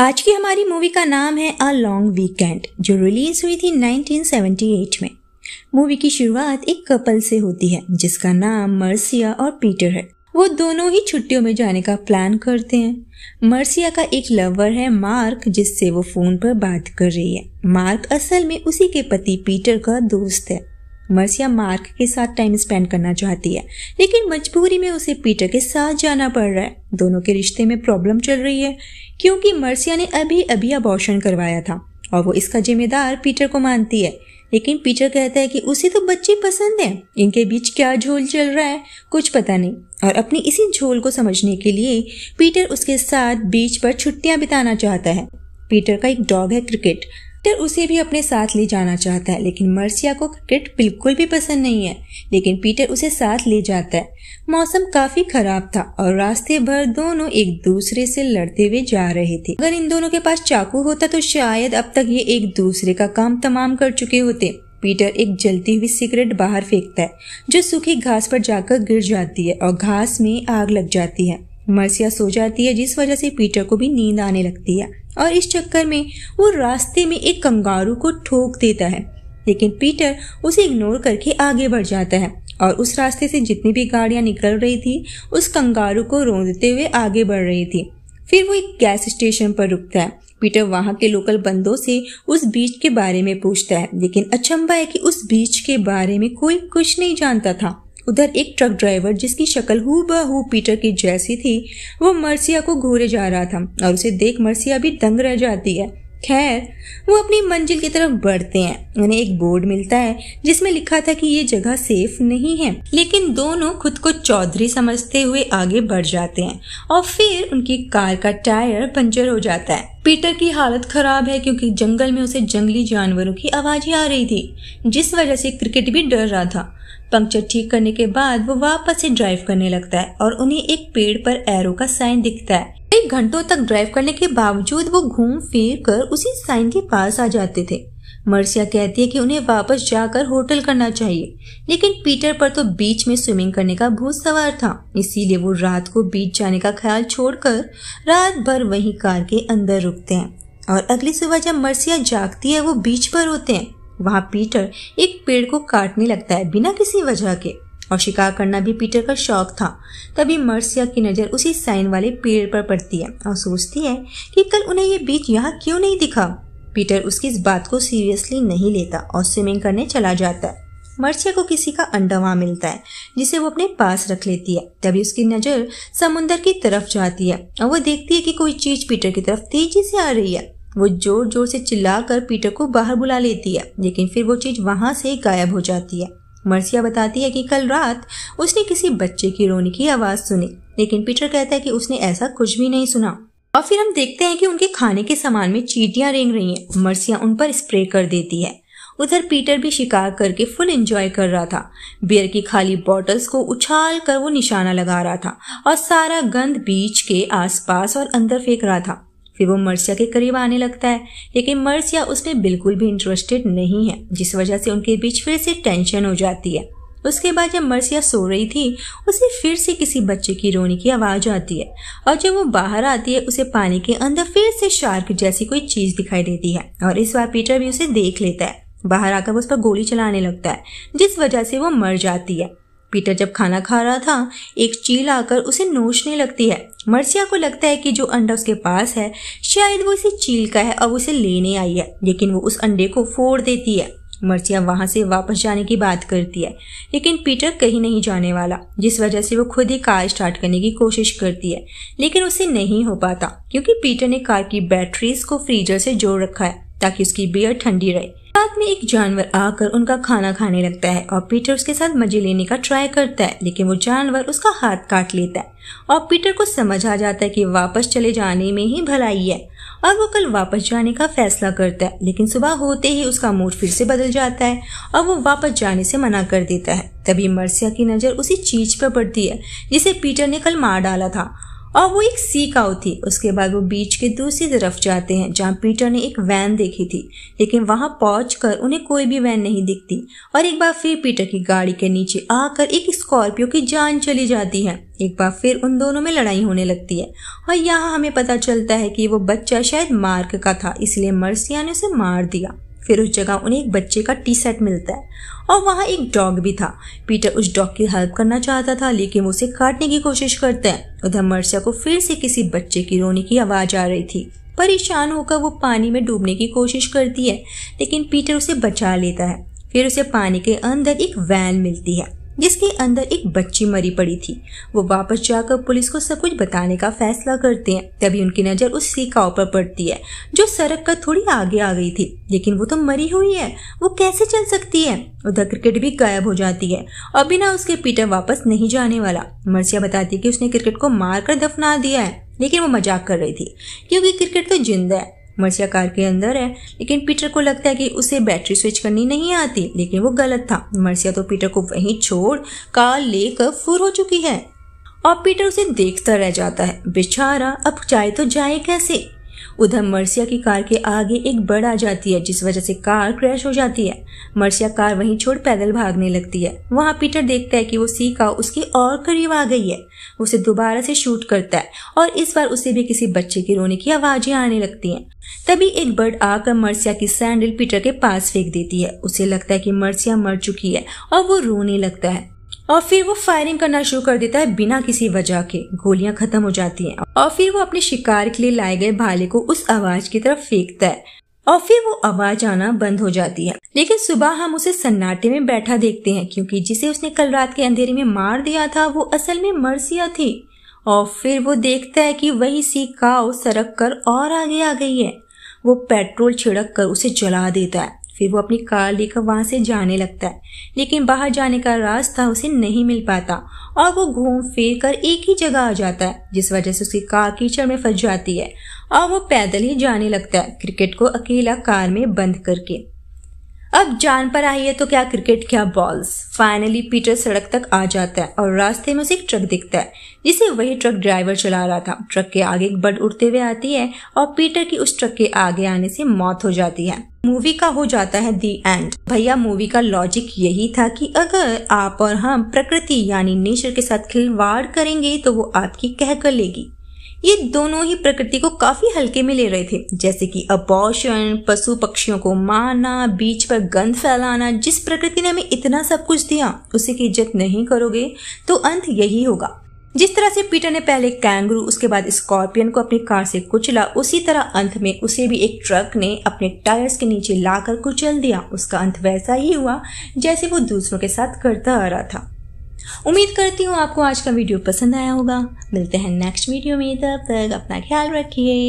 आज की हमारी मूवी का नाम है अ लॉन्ग वीकेंड जो रिलीज हुई थी 1978 में मूवी की शुरुआत एक कपल से होती है जिसका नाम मर्सिया और पीटर है वो दोनों ही छुट्टियों में जाने का प्लान करते हैं मर्सिया का एक लवर है मार्क जिससे वो फोन पर बात कर रही है मार्क असल में उसी के पति पीटर का दोस्त है मर्सिया मार्क के साथ टाइम स्पेंड करना चाहती है लेकिन मजबूरी में उसे पीटर के साथ जाना पड़ रहा है दोनों के रिश्ते में प्रॉब्लम चल रही है क्योंकि मर्सिया ने अभी अभी अबॉर्शन करवाया था और वो इसका जिम्मेदार पीटर को मानती है लेकिन पीटर कहता है कि उसे तो बच्चे पसंद हैं इनके बीच क्या झोल चल रहा है कुछ पता नहीं और अपनी इसी झोल को समझने के लिए पीटर उसके साथ बीच पर छुट्टियां बिताना चाहता है पीटर का एक डॉग है क्रिकेट डॉक्टर उसे भी अपने साथ ले जाना चाहता है लेकिन मर्सिया को क्रिकेट बिल्कुल भी पसंद नहीं है लेकिन पीटर उसे साथ ले जाता है मौसम काफी खराब था और रास्ते भर दोनों एक दूसरे से लड़ते हुए जा रहे थे अगर इन दोनों के पास चाकू होता तो शायद अब तक ये एक दूसरे का काम तमाम कर चुके होते पीटर एक जलती हुई सिगरेट बाहर फेंकता है जो सूखी घास पर जाकर गिर जाती है और घास में आग लग जाती है मर्सिया सो जाती है जिस वजह से पीटर को भी नींद आने लगती है और इस चक्कर में वो रास्ते में एक कंगारू को ठोक देता है लेकिन पीटर उसे इग्नोर करके आगे बढ़ जाता है और उस रास्ते से जितनी भी गाड़ियां निकल रही थी उस कंगारू को रोंदते हुए आगे बढ़ रही थी फिर वो एक गैस स्टेशन पर रुकता है पीटर वहाँ के लोकल बंदों से उस बीच के बारे में पूछता है लेकिन अचंबा है कि उस बीच के बारे में कोई कुछ नहीं जानता था उधर एक ट्रक ड्राइवर जिसकी शक्ल हु बहू पीटर की जैसी थी वो मर्सिया को घूरे जा रहा था और उसे देख मर्सिया भी दंग रह जाती है खैर वो अपनी मंजिल की तरफ बढ़ते हैं उन्हें एक बोर्ड मिलता है जिसमें लिखा था कि ये जगह सेफ नहीं है लेकिन दोनों खुद को चौधरी समझते हुए आगे बढ़ जाते हैं और फिर उनकी कार का टायर पंचर हो जाता है पीटर की हालत खराब है क्योंकि जंगल में उसे जंगली जानवरों की आवाजें आ रही थी जिस वजह से क्रिकेट भी डर रहा था पंक्चर ठीक करने के बाद वो वापस से ड्राइव करने लगता है और उन्हें एक पेड़ पर एरो का साइन दिखता है कई घंटों तक ड्राइव करने के बावजूद वो घूम फिर कर उसी साइन के पास आ जाते थे मर्सिया कहती है कि उन्हें वापस जाकर होटल करना चाहिए लेकिन पीटर पर तो बीच में स्विमिंग करने का भूत सवार था इसीलिए वो रात को बीच जाने का ख्याल छोड़कर रात भर वहीं कार के अंदर रुकते हैं और अगली सुबह जब मर्सिया जागती है वो बीच पर होते हैं वहाँ पीटर एक पेड़ को काटने लगता है बिना किसी वजह के और शिकार करना भी पीटर का शौक था तभी मर्सिया की नज़र उसी साइन वाले पेड़ पर पड़ती है और सोचती है कि कल उन्हें ये बीच यहाँ क्यों नहीं दिखा पीटर उसकी इस बात को सीरियसली नहीं लेता और स्विमिंग करने चला जाता है मर्सिया को किसी का अंडा वहाँ मिलता है जिसे वो अपने पास रख लेती है तभी उसकी नज़र समुंदर की तरफ जाती है और वो देखती है कि कोई चीज़ पीटर की तरफ तेजी से आ रही है वो जोर जोर से चिल्लाकर पीटर को बाहर बुला लेती है लेकिन फिर वो चीज़ वहाँ से गायब हो जाती है मर्सिया बताती है कि कल रात उसने किसी बच्चे की रोने की आवाज़ सुनी लेकिन पीटर कहता है कि उसने ऐसा कुछ भी नहीं सुना और फिर हम देखते हैं कि उनके खाने के सामान में चीटियाँ रेंग रही हैं मर्सिया उन पर स्प्रे कर देती है उधर पीटर भी शिकार करके फुल एंजॉय कर रहा था बियर की खाली बॉटल्स को उछाल कर वो निशाना लगा रहा था और सारा गंद बीच के आसपास और अंदर फेंक रहा था फिर वो मर्सिया के करीब आने लगता है लेकिन मर्सिया उसमें बिल्कुल भी इंटरेस्टेड नहीं है जिस वजह से उनके बीच फिर से टेंशन हो जाती है उसके बाद जब मर्सिया सो रही थी उसे फिर से किसी बच्चे की रोने की आवाज़ आती है और जब वो बाहर आती है उसे पानी के अंदर फिर से शार्क जैसी कोई चीज़ दिखाई देती है और इस बार पीटर भी उसे देख लेता है बाहर आकर वो उस पर गोली चलाने लगता है जिस वजह से वो मर जाती है पीटर जब खाना खा रहा था एक चील आकर उसे नोचने लगती है मर्सिया को लगता है कि जो अंडा उसके पास है शायद वो इसे चील का है और उसे लेने आई है लेकिन वो उस अंडे को फोड़ देती है मर्सिया वहां से वापस जाने की बात करती है लेकिन पीटर कहीं नहीं जाने वाला जिस वजह से वो खुद ही कार स्टार्ट करने की कोशिश करती है लेकिन उसे नहीं हो पाता क्योंकि पीटर ने कार की बैटरीज को फ्रीजर से जोड़ रखा है ताकि उसकी बियर ठंडी रहे रात में एक जानवर आकर उनका खाना खाने लगता है और पीटर उसके साथ मजे लेने का ट्राई करता है लेकिन वो जानवर उसका हाथ काट लेता है और पीटर को समझ आ जाता है कि वापस चले जाने में ही भलाई है और वो कल वापस जाने का फैसला करता है लेकिन सुबह होते ही उसका मूड फिर से बदल जाता है और वो वापस जाने से मना कर देता है तभी मर्सिया की नज़र उसी चीज पर पड़ती है जिसे पीटर ने कल मार डाला था और वो एक सी काउ थी उसके बाद वो बीच के दूसरी तरफ जाते हैं जहाँ पीटर ने एक वैन देखी थी लेकिन वहाँ पहुँच कर उन्हें कोई भी वैन नहीं दिखती और एक बार फिर पीटर की गाड़ी के नीचे आकर एक स्कॉर्पियो की जान चली जाती है एक बार फिर उन दोनों में लड़ाई होने लगती है और यहाँ हमें पता चलता है कि वो बच्चा शायद मार्क का था इसलिए मर्सिया ने उसे मार दिया फिर उस जगह उन्हें एक बच्चे का टी सेट मिलता है और वहाँ एक डॉग भी था पीटर उस डॉग की हेल्प करना चाहता था लेकिन वो उसे काटने की कोशिश करते है उधर मर्सिया को फिर से किसी बच्चे की रोने की आवाज़ आ रही थी परेशान होकर वो पानी में डूबने की कोशिश करती है लेकिन पीटर उसे बचा लेता है फिर उसे पानी के अंदर एक वैन मिलती है जिसके अंदर एक बच्ची मरी पड़ी थी वो वापस जाकर पुलिस को सब कुछ बताने का फैसला करते हैं तभी उनकी नज़र उस सीकाओ पर पड़ती है जो सड़क का थोड़ी आगे आ गई थी लेकिन वो तो मरी हुई है वो कैसे चल सकती है उधर क्रिकेट भी गायब हो जाती है और बिना उसके पीटर वापस नहीं जाने वाला मर्सिया बताती है कि उसने क्रिकेट को मारकर दफना दिया है लेकिन वो मजाक कर रही थी क्योंकि क्रिकेट तो जिंदा है मर्सिया कार के अंदर है लेकिन पीटर को लगता है कि उसे बैटरी स्विच करनी नहीं आती लेकिन वो गलत था मर्सिया तो पीटर को वहीं छोड़ कार लेकर फुर हो चुकी है और पीटर उसे देखता रह जाता है बेचारा अब जाए तो जाए कैसे उधर मर्सिया की कार के आगे एक बड़ा आ जाती है जिस वजह से कार क्रैश हो जाती है मर्सिया कार वहीं छोड़ पैदल भागने लगती है वहाँ पीटर देखता है कि वो सीका उसके और करीब आ गई है उसे दोबारा से शूट करता है और इस बार उसे भी किसी बच्चे के रोने की आवाजें आने लगती हैं तभी एक बर्ड आकर मर्सिया की सैंडल पीटर के पास फेंक देती है उसे लगता है कि मर्सिया मर चुकी है और वो रोने लगता है और फिर वो फायरिंग करना शुरू कर देता है बिना किसी वजह के गोलियां खत्म हो जाती हैं और फिर वो अपने शिकार के लिए लाए गए भाले को उस आवाज की तरफ फेंकता है और फिर वो आवाज आना बंद हो जाती है लेकिन सुबह हम उसे सन्नाटे में बैठा देखते हैं क्योंकि जिसे उसने कल रात के अंधेरे में मार दिया था वो असल में मर्सिया थी और फिर वो देखता है कि वही सी का सरक कर और आगे आ गई है वो पेट्रोल छिड़क कर उसे जला देता है फिर वो अपनी कार लेकर वहां से जाने लगता है लेकिन बाहर जाने का रास्ता उसे नहीं मिल पाता और वो घूम फिर कर एक ही जगह आ जाता है जिस वजह से उसकी कार कीचड़ में फंस जाती है और वो पैदल ही जाने लगता है क्रिकेट को अकेला कार में बंद करके अब जान पर आई है तो क्या क्रिकेट क्या बॉल्स फाइनली पीटर सड़क तक आ जाता है और रास्ते में उसे एक ट्रक दिखता है जिसे वही ट्रक ड्राइवर चला रहा था ट्रक के आगे एक बर्ड उड़ते हुए आती है और पीटर की उस ट्रक के आगे आने से मौत हो जाती है मूवी का हो जाता है दी एंड भैया मूवी का लॉजिक यही था कि अगर आप और हम प्रकृति यानी नेचर के साथ खिलवाड़ करेंगे तो वो आपकी कह कर लेगी ये दोनों ही प्रकृति को काफी हल्के में ले रहे थे जैसे कि अबॉर्शन पशु पक्षियों को मारना बीच पर गंद फैलाना जिस प्रकृति ने हमें इतना सब कुछ दिया उसे की इज्जत नहीं करोगे तो अंत यही होगा जिस तरह से पीटर ने पहले कैंगरू उसके बाद स्कॉर्पियन को अपनी कार से कुचला उसी तरह अंत में उसे भी एक ट्रक ने अपने टायर्स के नीचे लाकर कुचल दिया उसका अंत वैसा ही हुआ जैसे वो दूसरों के साथ करता आ रहा था उम्मीद करती हूँ आपको आज का वीडियो पसंद आया होगा मिलते हैं नेक्स्ट वीडियो में तब तक अपना ख्याल रखिए